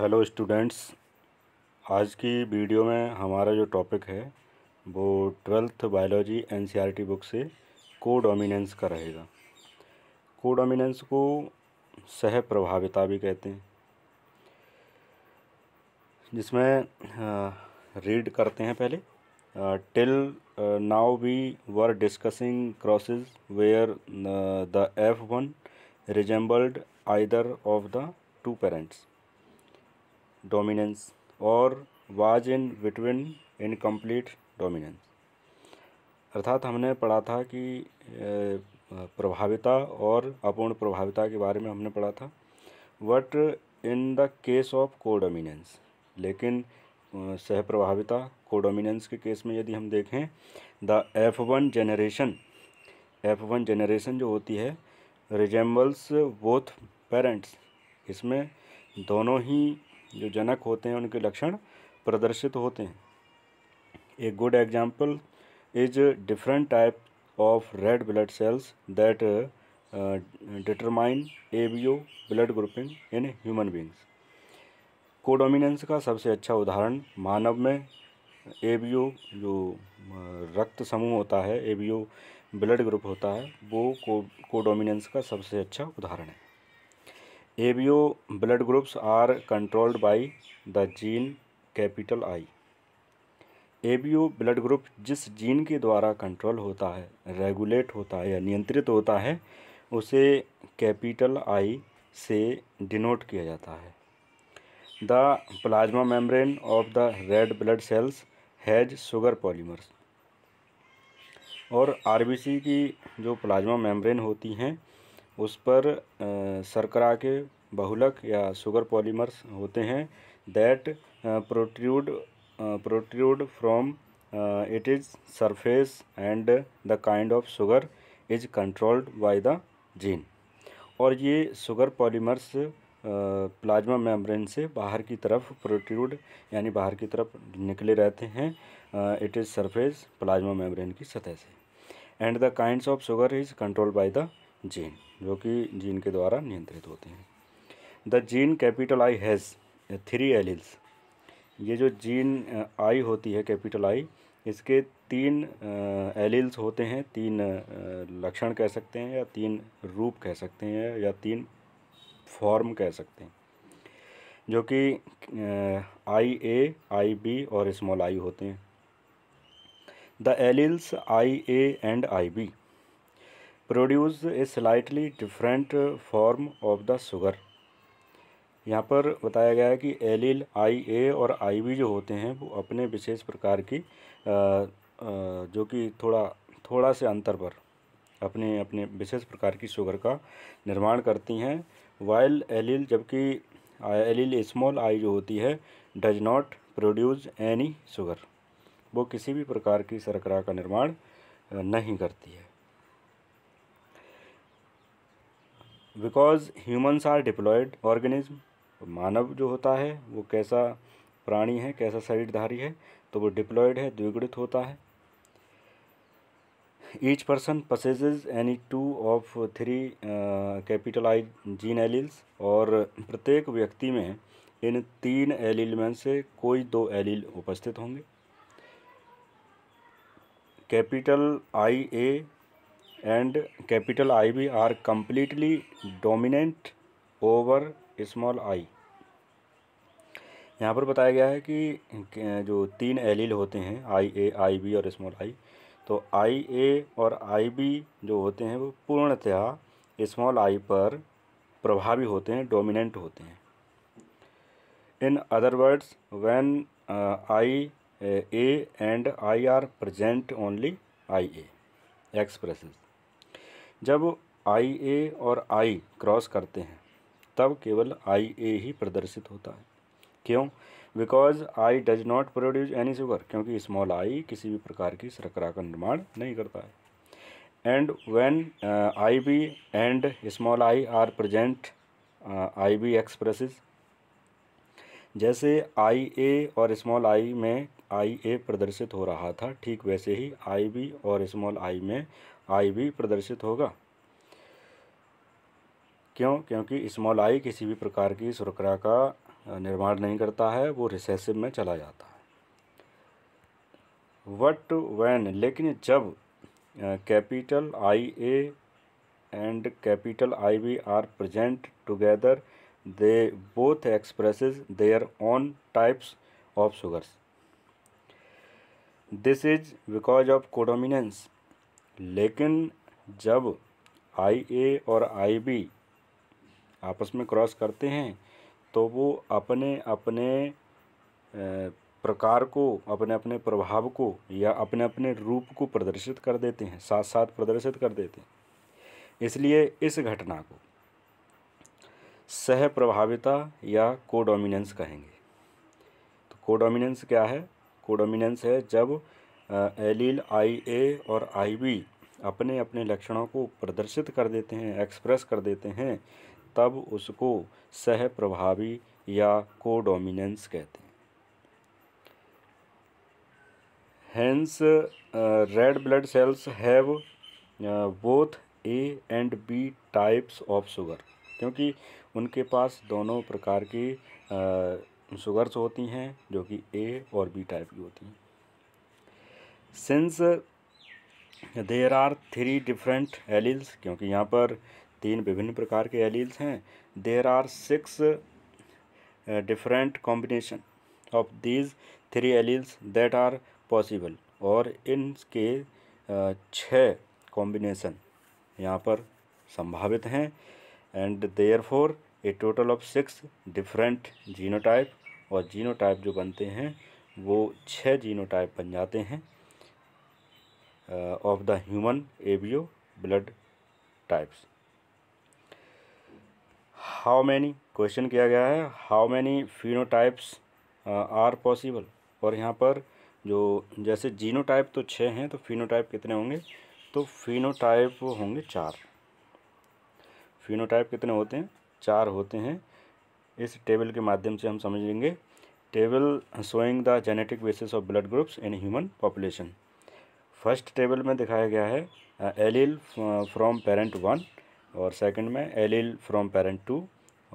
hello students आज की video में हमारा जो टॉपिक है वो ट्वेल्थ बायोलॉजी एनसीईआरटी बुक से को डोमिनेंस का रहेगा को डोमिनेंस को सह प्रभाविता भी कहते हैं जिसमें रीड करते हैं पहले till now we were discussing crosses where the F one resembled either of the two parents dominance और was in between incomplete dominance अर्थात हमने पढ़ा था कि प्रभाविता और अपूर्ण प्रभाविता के बारे में हमने पढ़ा था what in the case of codominance लेकिन सहप्रभाविता कोडोमिनेंस के केस में यदि हम देखें the F one generation F one generation जो होती है रिजेंबल्स बोथ पेरेंट्स इसमें दोनों ही जो जनक होते हैं उनके लक्षण प्रदर्शित होते हैं a good example is different type of red blood cells that determine A B O blood grouping in human beings codominance का सबसे अच्छा उदाहरण मानव में ए बी ओ जो रक्त समूह होता है A B O blood group होता है वो को कोडोमिनेंस का सबसे अच्छा उदाहरण है groups are controlled are the gene the I A B O blood group जिस जीन के द्वारा कंट्रोल होता है रेगुलेट होता है या नियंत्रित होता है उसे कैपिटल आई से डिनोट किया जाता है the plasma membrane of the red blood cells has sugar polymers और आरबीसी की जो प्लाज्मा मेम्ब्रेन होती हैं उस पर सरकरा के बहुलक या शुगर पॉलीमर्स होते हैं that protrude protrude from it is surface and the kind of sugar is controlled by the gene और ये शुगर पॉलीमर्स प्लाज्मा मेम्ब्रेन से बाहर की तरफ प्रोट्रूड यानी बाहर की तरफ निकले रहते हैं it is surface plasma membrane की सतह से and the kinds of sugar is controlled by the gene जो कि जीन के द्वारा नियंत्रित होते हैं the gene capital I has three alleles ये जो जीन आई uh, होती है कैपिटल आई इसके तीन एलिल्स uh, होते हैं तीन uh, लक्षण कह सकते हैं या तीन रूप कह सकते हैं या तीन फॉर्म कह सकते हैं जो कि आई ए आई बी और स्मॉल आई होते हैं the alleles I A and I B produce a slightly different form of the sugar यहाँ पर बताया गया है कि एलिल आई ए और आई बी जो होते हैं वो अपने विशेष प्रकार की आ, आ, जो कि थोड़ा थोड़ा से अंतर पर अपने अपने विशेष प्रकार की शुगर का निर्माण करती हैं वाइल एलिल जबकि एलिल स्मॉल आई जो होती है does not produce any sugar वो किसी भी प्रकार की शर्करा का निर्माण नहीं करती है because humans are diploid organism मानव जो होता है वो कैसा प्राणी है कैसा शरीरधारी है तो वो डिप्लॉयड है द्विगुणित होता है each person possesses any two of three capitalize gene alleles और प्रत्येक व्यक्ति में इन तीन एलील में से कोई दो एलील उपस्थित होंगे capital I A and capital I B are completely dominant over small I यहाँ पर बताया गया है कि जो तीन एलील होते हैं आई ए आई बी और स्मॉल आई तो आई ए और आई बी जो होते हैं वो पूर्णतः स्मॉल आई पर प्रभावी होते हैं डोमिनेंट होते हैं in other words when I A and I are present only I A expresses जब आई ए और आई क्रॉस करते हैं तब केवल आई ए ही प्रदर्शित होता है क्यों because I does not produce any sugar क्योंकि स्मॉल आई किसी भी प्रकार की शर्करा का निर्माण नहीं करता है and when I B and small I are present I B expresses जैसे आई ए और स्मॉल आई में आई ए प्रदर्शित हो रहा था ठीक वैसे ही आई बी और स्मॉल आई में आई भी प्रदर्शित होगा क्यों क्योंकि स्मॉल आई किसी भी प्रकार की सुरक्षा का निर्माण नहीं करता है वो रिसेसिव में चला जाता है वट वैन लेकिन जब capital I A and capital I B are present together they both expresses their own types of sugars this is because of codominance लेकिन जब आई ए और आई बी आपस में क्रॉस करते हैं तो वो अपने अपने प्रकार को अपने अपने प्रभाव को या अपने अपने रूप को प्रदर्शित कर देते हैं साथ साथ प्रदर्शित कर देते हैं इसलिए इस घटना को सह प्रभाविता या कोडोमिनेंस कहेंगे तो कोडोमिनेंस क्या है कोडोमिनेंस है जब एलील आई ए और आई बी अपने अपने लक्षणों को प्रदर्शित कर देते हैं एक्सप्रेस कर देते हैं तब उसको सह प्रभावी या कोडोमिनेंस कहते हैं hence red blood cells have both A and B types of sugar क्योंकि उनके पास दोनों प्रकार की शुगर्स होती हैं जो कि ए और बी टाइप की होती हैं since there are three different alleles क्योंकि यहाँ पर तीन विभिन्न प्रकार के एलील्स हैं there are six different combination of these three alleles that are possible और इनके uh, छः कॉम्बिनेशन यहाँ पर संभावित हैं and therefore a total of six different genotype और जीनोटाइप जो बनते हैं वो छः जीनोटाइप बन जाते हैं of the human ABO blood types how many question किया गया है how many phenotypes are possible और यहाँ पर जो जैसे जीनोटाइप तो छः हैं तो फिनोटाइप कितने होंगे तो फिनोटाइप होंगे चार फिनोटाइप कितने होते हैं चार होते हैं इस टेबल के माध्यम से हम समझ लेंगे table showing the genetic basis of blood groups in human population first table में दिखाया गया है एलिल फ्रॉम पेरेंट वन और सेकंड में एलिल फ्रॉम पेरेंट टू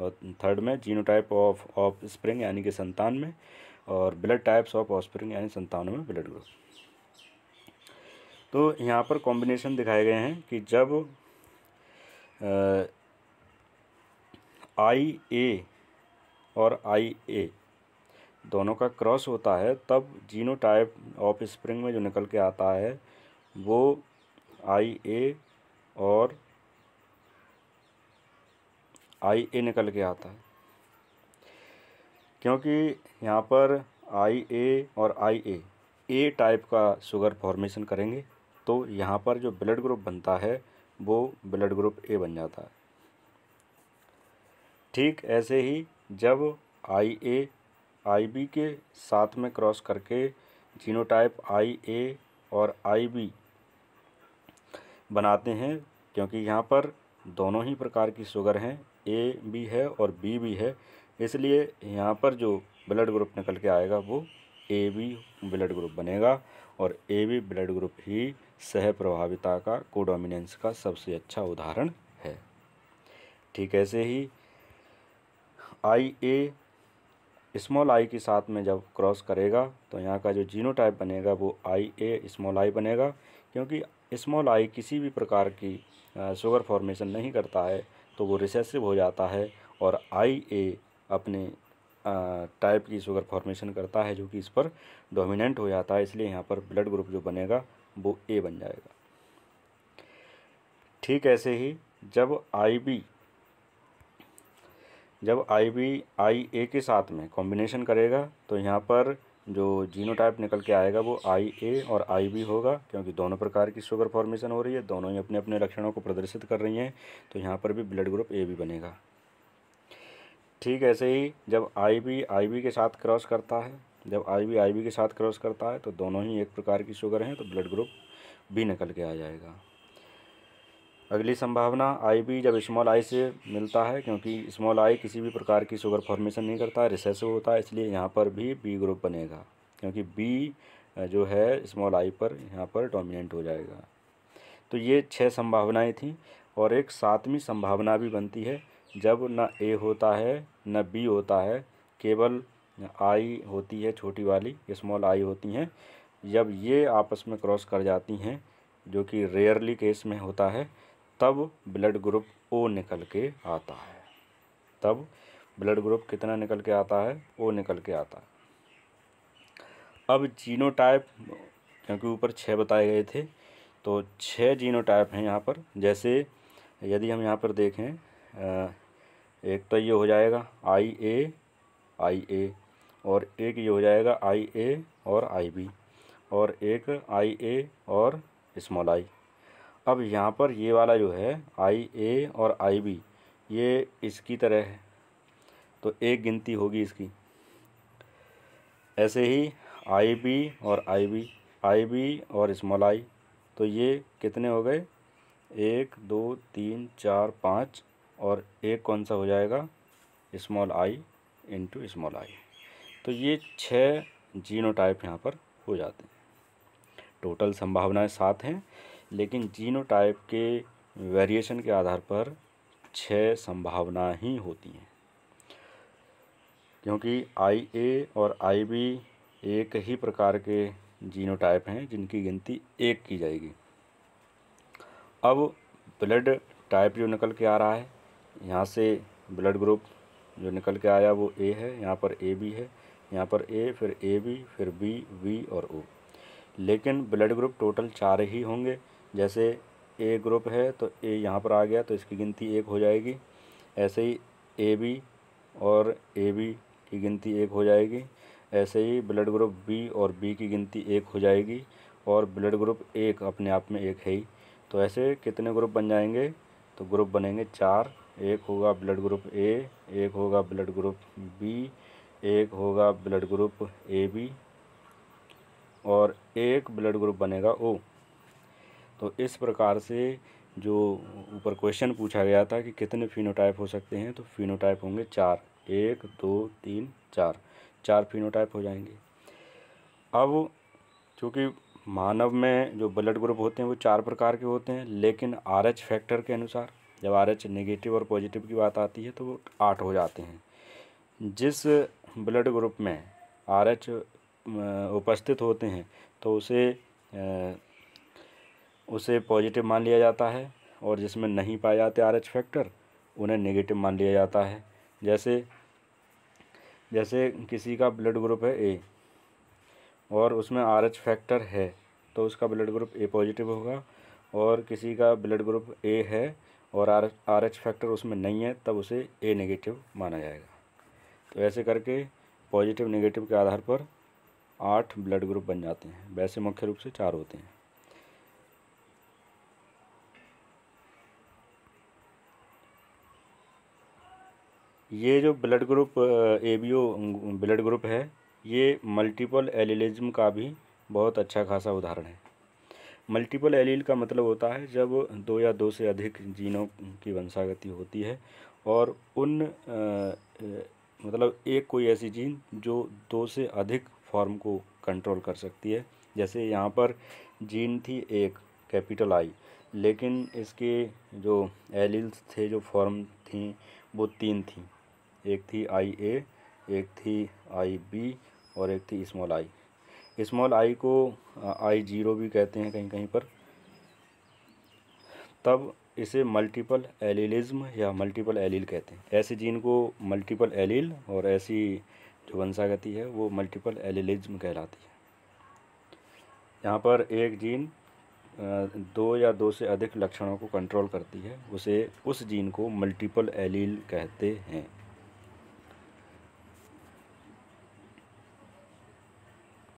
और थर्ड में जीनोटाइप ऑफ ऑफ स्प्रिंग यानी कि संतान में और ब्लड टाइप्स ऑफ स्प्रिंग यानी संतानों में ब्लड ग्रुप तो यहाँ पर कॉम्बिनेशन दिखाए गए हैं कि जब आई ए और आई ए दोनों का क्रॉस होता है तब जीनोटाइप ऑफ स्प्रिंग में जो निकल के आता है वो आई ए और आई ए निकल के आता है क्योंकि यहाँ पर आई ए और आई ए ए टाइप का शुगर फॉर्मेशन करेंगे तो यहाँ पर जो ब्लड ग्रुप बनता है वो ब्लड ग्रुप ए बन जाता है ठीक ऐसे ही जब आई ए आईबी के साथ में क्रॉस करके जीनोटाइप आई ए और आई बी बनाते हैं क्योंकि यहाँ पर दोनों ही प्रकार की शुगर हैं ए बी है और बी भी है इसलिए यहाँ पर जो ब्लड ग्रुप निकल के आएगा वो ए बी ब्लड ग्रुप बनेगा और ए बी ब्लड ग्रुप ही सह प्रभाविता का कोडोमिनेंस का सबसे अच्छा उदाहरण है ठीक ऐसे ही आई ए स्मॉल आई के साथ में जब क्रॉस करेगा तो यहाँ का जो जीनो टाइप बनेगा वो आई ए स्मॉल आई बनेगा क्योंकि स्मॉल आई किसी भी प्रकार की शुगर फॉर्मेशन नहीं करता है तो वो रिसेसिव हो जाता है और आई ए अपने टाइप की शुगर फॉर्मेशन करता है जो कि इस पर डोमिनेंट हो जाता है इसलिए यहाँ पर ब्लड ग्रुप जो बनेगा वो ए बन जाएगा ठीक ऐसे ही जब आई बी जब आई बी आई ए के साथ में कॉम्बिनेशन करेगा तो यहाँ पर जो जीनोटाइप निकल के आएगा वो आई ए और आई बी होगा क्योंकि दोनों प्रकार की शुगर फॉर्मेशन हो रही है दोनों ही अपने अपने लक्षणों को प्रदर्शित कर रही हैं तो यहाँ पर भी ब्लड ग्रुप ए भी बनेगा ठीक ऐसे ही जब आई बी आई बी के साथ क्रॉस करता है जब आई बी आई बी के साथ क्रॉस करता है तो दोनों ही एक प्रकार की शुगर हैं तो ब्लड ग्रुप बी निकल के आ जाएगा अगली संभावना आई भी जब स्मॉल आई से मिलता है क्योंकि स्मॉल आई किसी भी प्रकार की शुगर फॉर्मेशन नहीं करता रिसेस होता है इसलिए यहाँ पर भी बी ग्रुप बनेगा क्योंकि बी जो है स्मॉल आई पर यहाँ पर डोमिनेंट हो जाएगा तो ये छः संभावनाएं थीं और एक सातवीं संभावना भी बनती है जब न ए होता है न बी होता है केवल आई होती है छोटी वाली स्मॉल आई होती हैं जब ये आपस में क्रॉस कर जाती हैं जो कि रेयरली केस में होता है तब ब्लड ग्रुप ओ निकल के आता है तब ब्लड ग्रुप कितना निकल के आता है ओ निकल के आता है अब जीनो टाइप क्योंकि ऊपर छः बताए गए थे तो छः जीनो टाइप हैं यहाँ पर जैसे यदि हम यहाँ पर देखें एक तो ये हो जाएगा आई ए आई ए और एक ये हो जाएगा आई ए और आई बी और एक आई ए और स्मॉल आई अब यहाँ पर ये वाला जो है आई ए और आई बी ये इसकी तरह है तो एक गिनती होगी इसकी ऐसे ही आई बी और आई बी आई बी और इस्मॉल आई तो ये कितने हो गए एक दो तीन चार पाँच और एक कौन सा हो जाएगा small I into small I तो ये छः जीनोटाइप टाइप यहाँ पर हो जाते हैं टोटल संभावनाएं सात हैं लेकिन जीनोटाइप के वेरिएशन के आधार पर छः संभावना ही होती हैं क्योंकि आई ए और आई बी एक ही प्रकार के जीनोटाइप हैं जिनकी गिनती एक की जाएगी अब ब्लड टाइप जो निकल के आ रहा है यहाँ से ब्लड ग्रुप जो निकल के आया वो ए है यहाँ पर ए बी है यहाँ पर ए फिर ए बी फिर बी वी और ओ लेकिन ब्लड ग्रुप टोटल चार ही होंगे जैसे ए ग्रुप है तो ए यहाँ पर आ गया तो इसकी गिनती एक हो जाएगी ऐसे ही ए बी और ए बी की गिनती एक हो जाएगी ऐसे ही ब्लड ग्रुप बी और बी की गिनती एक हो जाएगी और ब्लड ग्रुप एक अपने आप में एक है ही तो ऐसे कितने ग्रुप बन जाएंगे तो ग्रुप बनेंगे चार एक होगा ब्लड ग्रुप ए एक होगा ब्लड ग्रुप बी एक होगा ब्लड ग्रुप ए बी और एक ब्लड ग्रुप बनेगा ओ तो इस प्रकार से जो ऊपर क्वेश्चन पूछा गया था कि कितने फिनोटाइप हो सकते हैं तो फिनोटाइप होंगे चार एक दो तीन चार चार फिनोटाइप हो जाएंगे अब चूँकि मानव में जो ब्लड ग्रुप होते हैं वो चार प्रकार के होते हैं लेकिन आर एच फैक्टर के अनुसार जब आर एच नेगेटिव और पॉजिटिव की बात आती है तो वो आठ हो जाते हैं जिस ब्लड ग्रुप में आर एच उपस्थित होते हैं तो उसे उसे पॉजिटिव मान लिया जाता है और जिसमें नहीं पाए जाते आर एच फैक्टर उन्हें नेगेटिव मान लिया जाता है जैसे जैसे किसी का ब्लड ग्रुप है ए और उसमें आर एच फैक्टर है तो उसका ब्लड ग्रुप ए पॉजिटिव होगा और किसी का ब्लड ग्रुप ए है और आर आर एच फैक्टर उसमें नहीं है तब उसे ए नेगेटिव माना जाएगा तो ऐसे करके पॉजिटिव नेगेटिव के आधार पर आठ ब्लड ग्रुप बन जाते हैं वैसे मुख्य रूप से चार होते हैं ये जो blood group A B O blood group है ये मल्टीपल एलिलिज्म का भी बहुत अच्छा खासा उदाहरण है मल्टीपल एलील का मतलब होता है जब दो या दो से अधिक जीनों की वंशागति होती है और उन आ, मतलब एक कोई ऐसी जीन जो दो से अधिक फॉर्म को कंट्रोल कर सकती है जैसे यहाँ पर जीन थी एक कैपिटल आई लेकिन इसके जो एलील्स थे जो फॉर्म थी वो तीन थी एक थी आई ए एक थी आई बी और एक थी स्मॉल आई स्मॉल आई को आई जीरो भी कहते हैं कहीं कहीं पर तब इसे मल्टीपल एलिलिज्म या मल्टीपल एलील कहते हैं ऐसे जीन को मल्टीपल एलील और ऐसी जो वंशागति है वो मल्टीपल एलिलिज्म कहलाती है यहाँ पर एक जीन दो या दो से अधिक लक्षणों को कंट्रोल करती है उसे उस जीन को मल्टीपल एलील कहते हैं